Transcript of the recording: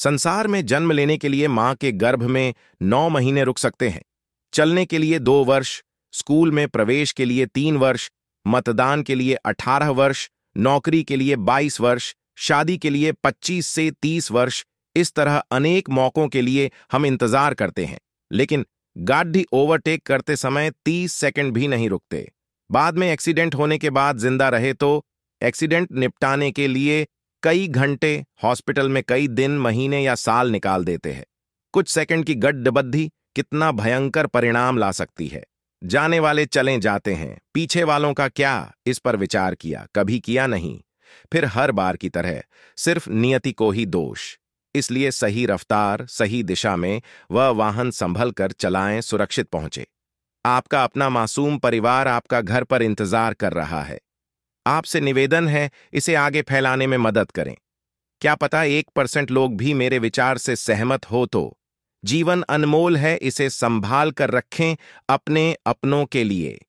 संसार में जन्म लेने के लिए मां के गर्भ में नौ महीने रुक सकते हैं चलने के लिए दो वर्ष स्कूल में प्रवेश के लिए तीन वर्ष मतदान के लिए अठारह वर्ष नौकरी के लिए बाईस वर्ष शादी के लिए पच्चीस से तीस वर्ष इस तरह अनेक मौकों के लिए हम इंतजार करते हैं लेकिन गाड़ी ओवरटेक करते समय तीस सेकंड भी नहीं रुकते बाद में एक्सीडेंट होने के बाद जिंदा रहे तो एक्सीडेंट निपटाने के लिए कई घंटे हॉस्पिटल में कई दिन महीने या साल निकाल देते हैं कुछ सेकंड की गड्ढबद्धि कितना भयंकर परिणाम ला सकती है जाने वाले चले जाते हैं पीछे वालों का क्या इस पर विचार किया कभी किया नहीं फिर हर बार की तरह सिर्फ नियति को ही दोष इसलिए सही रफ्तार सही दिशा में वह वाहन संभल कर चलाएं सुरक्षित पहुंचे आपका अपना मासूम परिवार आपका घर पर इंतजार कर रहा है आपसे निवेदन है इसे आगे फैलाने में मदद करें क्या पता एक परसेंट लोग भी मेरे विचार से सहमत हो तो जीवन अनमोल है इसे संभाल कर रखें अपने अपनों के लिए